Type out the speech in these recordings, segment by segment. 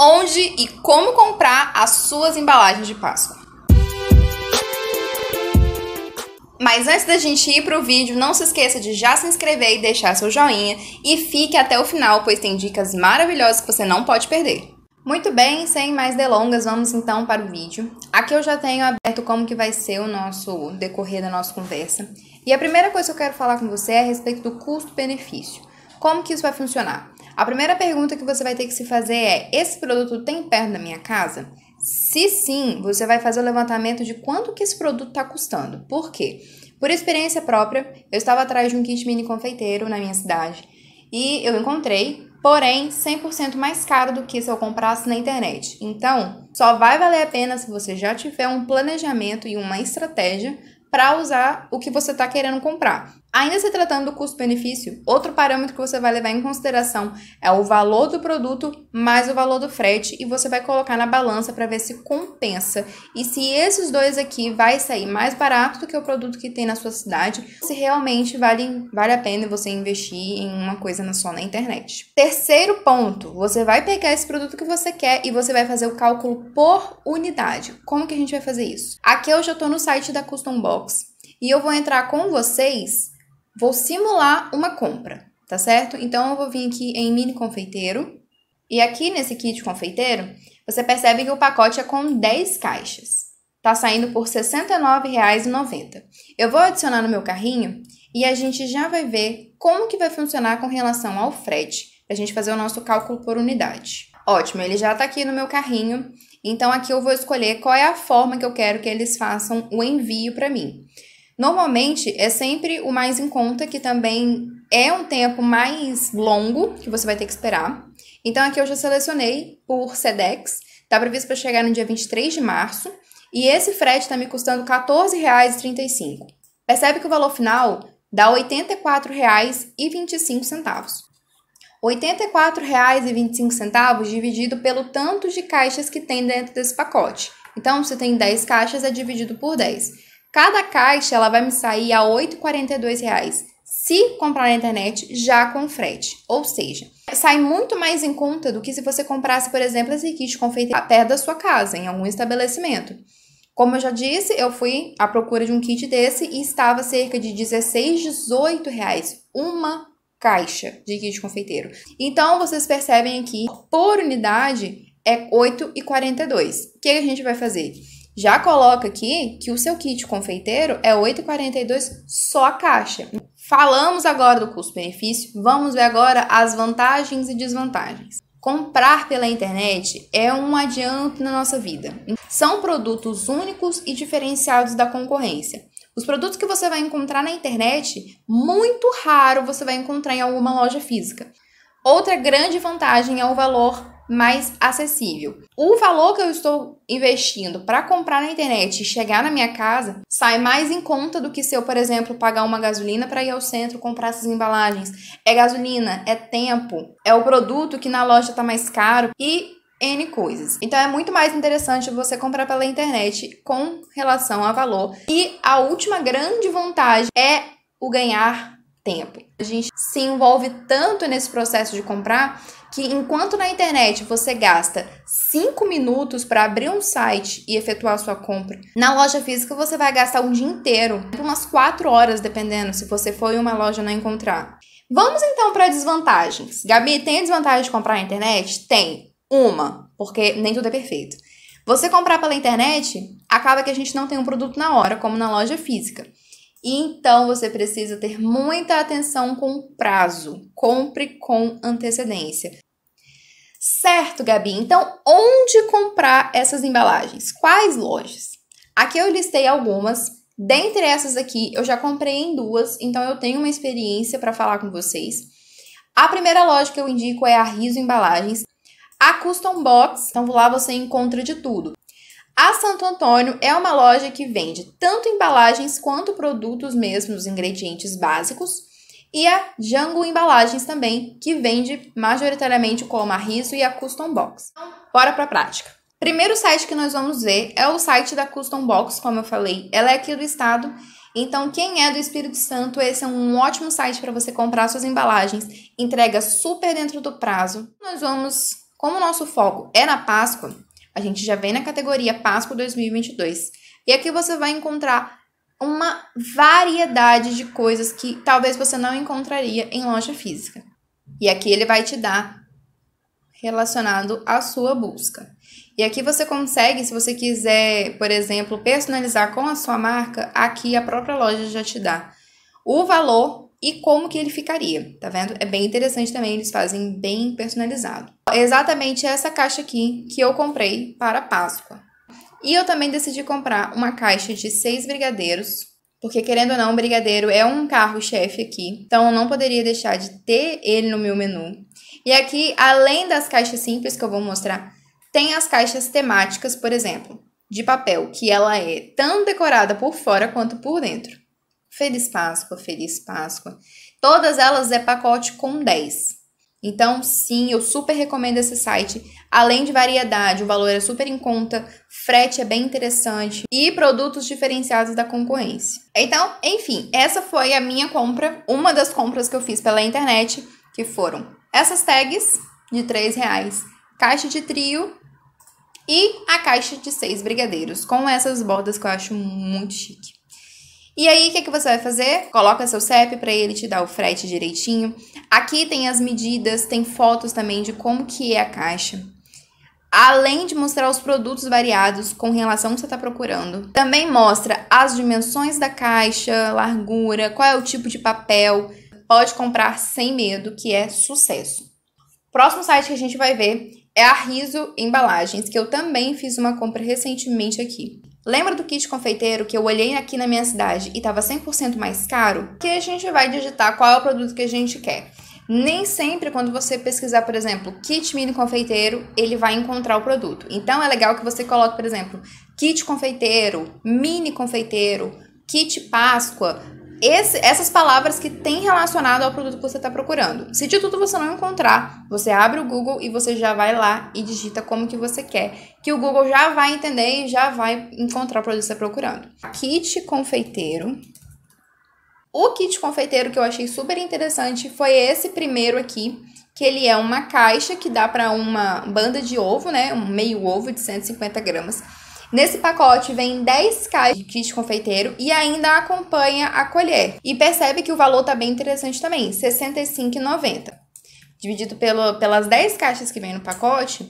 onde e como comprar as suas embalagens de Páscoa. Mas antes da gente ir para o vídeo, não se esqueça de já se inscrever e deixar seu joinha e fique até o final, pois tem dicas maravilhosas que você não pode perder. Muito bem, sem mais delongas, vamos então para o vídeo. Aqui eu já tenho aberto como que vai ser o nosso decorrer da nossa conversa. E a primeira coisa que eu quero falar com você é a respeito do custo-benefício. Como que isso vai funcionar? A primeira pergunta que você vai ter que se fazer é: esse produto tem perto da minha casa? Se sim, você vai fazer o levantamento de quanto que esse produto está custando. Por quê? Por experiência própria, eu estava atrás de um kit mini confeiteiro na minha cidade e eu encontrei, porém 100% mais caro do que se eu comprasse na internet. Então, só vai valer a pena se você já tiver um planejamento e uma estratégia para usar o que você está querendo comprar. Ainda se tratando do custo-benefício, outro parâmetro que você vai levar em consideração é o valor do produto mais o valor do frete e você vai colocar na balança para ver se compensa e se esses dois aqui vai sair mais barato do que o produto que tem na sua cidade, se realmente vale, vale a pena você investir em uma coisa só na internet. Terceiro ponto, você vai pegar esse produto que você quer e você vai fazer o cálculo por unidade. Como que a gente vai fazer isso? Aqui eu já estou no site da Custom Box e eu vou entrar com vocês vou simular uma compra, tá certo? Então eu vou vir aqui em mini confeiteiro e aqui nesse kit confeiteiro você percebe que o pacote é com 10 caixas. Tá saindo por R$ 69,90. Eu vou adicionar no meu carrinho e a gente já vai ver como que vai funcionar com relação ao frete, para a gente fazer o nosso cálculo por unidade. Ótimo, ele já está aqui no meu carrinho, então aqui eu vou escolher qual é a forma que eu quero que eles façam o envio para mim. Normalmente é sempre o mais em conta, que também é um tempo mais longo que você vai ter que esperar. Então aqui eu já selecionei por SEDEX, tá previsto para chegar no dia 23 de março, e esse frete está me custando R$14,35. Percebe que o valor final dá R$84,25. R$84,25 dividido pelo tanto de caixas que tem dentro desse pacote. Então, se tem 10 caixas, é dividido por 10. Cada caixa ela vai me sair a R$ 8,42 se comprar na internet já com frete. Ou seja, sai muito mais em conta do que se você comprasse, por exemplo, esse kit de confeitaria perto da sua casa, em algum estabelecimento. Como eu já disse, eu fui à procura de um kit desse e estava cerca de R$ 16,18 reais uma caixa de kit de confeiteiro. Então, vocês percebem aqui, por unidade, é 8,42. O que a gente vai fazer? Já coloca aqui que o seu kit confeiteiro é 8,42 só a caixa. Falamos agora do custo-benefício, vamos ver agora as vantagens e desvantagens. Comprar pela internet é um adianto na nossa vida. São produtos únicos e diferenciados da concorrência. Os produtos que você vai encontrar na internet, muito raro você vai encontrar em alguma loja física. Outra grande vantagem é o valor mais acessível. O valor que eu estou investindo para comprar na internet e chegar na minha casa sai mais em conta do que se eu, por exemplo, pagar uma gasolina para ir ao centro comprar essas embalagens. É gasolina, é tempo, é o produto que na loja está mais caro e N coisas. Então é muito mais interessante você comprar pela internet com relação a valor. E a última grande vantagem é o ganhar tempo. A gente se envolve tanto nesse processo de comprar que enquanto na internet você gasta 5 minutos para abrir um site e efetuar sua compra, na loja física você vai gastar um dia inteiro, umas 4 horas dependendo se você for em uma loja não encontrar. Vamos então para desvantagens. Gabi, tem a desvantagem de comprar na internet? Tem. Uma, porque nem tudo é perfeito. Você comprar pela internet, acaba que a gente não tem um produto na hora, como na loja física. Então você precisa ter muita atenção com o prazo. Compre com antecedência. Certo, Gabi. Então, onde comprar essas embalagens? Quais lojas? Aqui eu listei algumas. Dentre essas aqui, eu já comprei em duas, então eu tenho uma experiência para falar com vocês. A primeira loja que eu indico é a Riso Embalagens. A Custom Box, então lá você encontra de tudo. A Santo Antônio é uma loja que vende tanto embalagens quanto produtos mesmo os ingredientes básicos, e a Django Embalagens também, que vende majoritariamente o Colma Riso e a Custom Box. Então, bora para a prática. Primeiro site que nós vamos ver é o site da Custom Box, como eu falei, ela é aqui do estado. Então, quem é do Espírito Santo, esse é um ótimo site para você comprar suas embalagens, entrega super dentro do prazo. Nós vamos, como o nosso foco é na Páscoa, a gente já vem na categoria Páscoa 2022. E aqui você vai encontrar uma variedade de coisas que talvez você não encontraria em loja física. E aqui ele vai te dar relacionado à sua busca. E aqui você consegue, se você quiser, por exemplo, personalizar com a sua marca, aqui a própria loja já te dá o valor e como que ele ficaria, tá vendo? É bem interessante também, eles fazem bem personalizado. É exatamente essa caixa aqui que eu comprei para Páscoa. E eu também decidi comprar uma caixa de seis brigadeiros, porque querendo ou não, brigadeiro é um carro-chefe aqui, então eu não poderia deixar de ter ele no meu menu. E aqui, além das caixas simples que eu vou mostrar, tem as caixas temáticas, por exemplo, de papel, que ela é tão decorada por fora quanto por dentro. Feliz Páscoa, Feliz Páscoa. Todas elas é pacote com 10. Então, sim, eu super recomendo esse site. Além de variedade, o valor é super em conta, frete é bem interessante e produtos diferenciados da concorrência. Então, enfim, essa foi a minha compra, uma das compras que eu fiz pela internet, que foram essas tags de 3 reais, caixa de trio e a caixa de seis brigadeiros, com essas bordas que eu acho muito chique. E aí, o que, que você vai fazer? Coloca seu CEP para ele te dar o frete direitinho. Aqui tem as medidas, tem fotos também de como que é a caixa. Além de mostrar os produtos variados com relação ao que você está procurando, também mostra as dimensões da caixa, largura, qual é o tipo de papel. Pode comprar sem medo, que é sucesso. Próximo site que a gente vai ver é a Riso Embalagens, que eu também fiz uma compra recentemente aqui. Lembra do kit confeiteiro que eu olhei aqui na minha cidade e estava 100% mais caro? Que a gente vai digitar qual é o produto que a gente quer. Nem sempre, quando você pesquisar, por exemplo, kit mini confeiteiro, ele vai encontrar o produto. Então, é legal que você coloque, por exemplo, kit confeiteiro, mini confeiteiro, kit Páscoa, esse, essas palavras que tem relacionado ao produto que você está procurando. Se de tudo você não encontrar, você abre o Google e você já vai lá e digita como que você quer, que o Google já vai entender e já vai encontrar o produto que você está procurando. Kit confeiteiro. O kit confeiteiro que eu achei super interessante foi esse primeiro aqui, que ele é uma caixa que dá para uma banda de ovo, né, um meio ovo de 150 gramas Nesse pacote vem 10 caixas de kit confeiteiro e ainda acompanha a colher. E percebe que o valor tá bem interessante também, R$ 65,90. Dividido pelo, pelas 10 caixas que vem no pacote,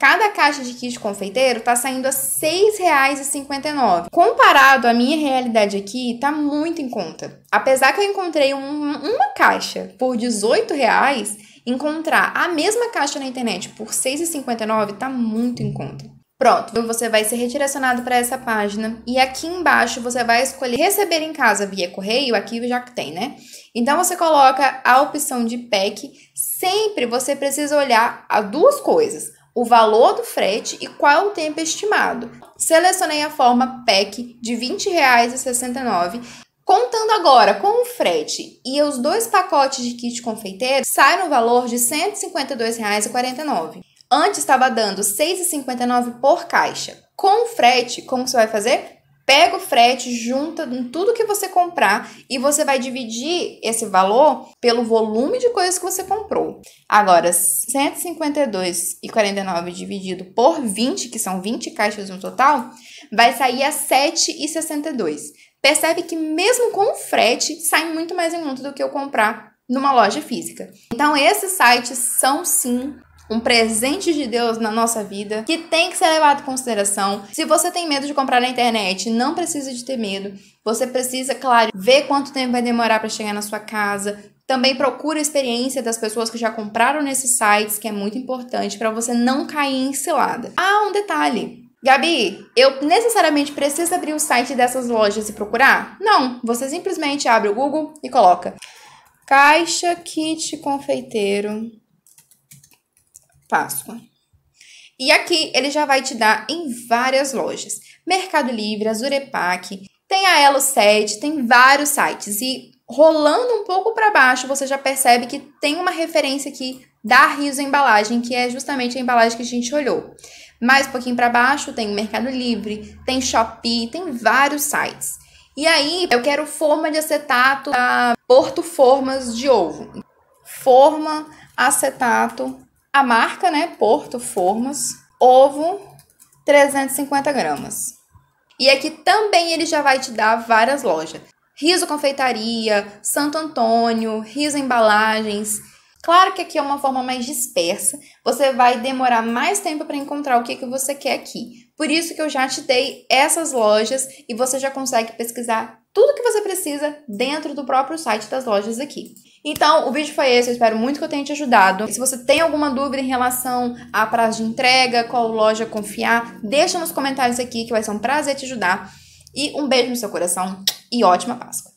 Cada caixa de kit confeiteiro tá saindo a R$ 6,59. Comparado à minha realidade aqui, tá muito em conta. Apesar que eu encontrei um, uma caixa por R$ 18,00, encontrar a mesma caixa na internet por R$ 6,59 tá muito em conta. Pronto, então você vai ser redirecionado para essa página e aqui embaixo você vai escolher receber em casa via correio, aqui já que tem, né? Então você coloca a opção de PEC, sempre você precisa olhar a duas coisas, o valor do frete e qual é o tempo estimado. Selecionei a forma PEC de R$ 20,69 Contando agora com o frete e os dois pacotes de kit confeiteiro, sai no valor de R$ 152,49. Antes estava dando R$ 6,59 por caixa. Com frete, como você vai fazer? Pega o frete, junta tudo que você comprar e você vai dividir esse valor pelo volume de coisas que você comprou. Agora, R$ 152,49 dividido por 20, que são 20 caixas no total, vai sair a R$ 7,62. Percebe que mesmo com o frete, sai muito mais em conta do que eu comprar numa loja física. Então, esses sites são sim um presente de Deus na nossa vida que tem que ser levado em consideração. Se você tem medo de comprar na internet, não precisa de ter medo. Você precisa, claro, ver quanto tempo vai demorar para chegar na sua casa, também procura a experiência das pessoas que já compraram nesses sites, que é muito importante para você não cair em cilada. Ah, um detalhe. Gabi, eu necessariamente preciso abrir o site dessas lojas e procurar? Não, você simplesmente abre o Google e coloca Caixa Kit Confeiteiro Páscoa. E aqui ele já vai te dar em várias lojas. Mercado Livre, Azurepac, tem a Elo 7, tem vários sites. E rolando um pouco para baixo, você já percebe que tem uma referência aqui da rios Embalagem, que é justamente a embalagem que a gente olhou. Mais um pouquinho para baixo tem o Mercado Livre, tem Shopee, tem vários sites. E aí eu quero forma de acetato da Porto Formas de Ovo. Forma acetato a marca, né? Porto Formas, ovo 350 gramas. E aqui também ele já vai te dar várias lojas. Riso Confeitaria, Santo Antônio, Riso Embalagens. Claro que aqui é uma forma mais dispersa, você vai demorar mais tempo para encontrar o que, que você quer aqui. Por isso que eu já te dei essas lojas e você já consegue pesquisar tudo que você precisa dentro do próprio site das lojas aqui. Então, o vídeo foi esse, eu espero muito que eu tenha te ajudado. Se você tem alguma dúvida em relação a prazo de entrega, qual loja confiar, deixa nos comentários aqui que vai ser um prazer te ajudar. E um beijo no seu coração e ótima Páscoa!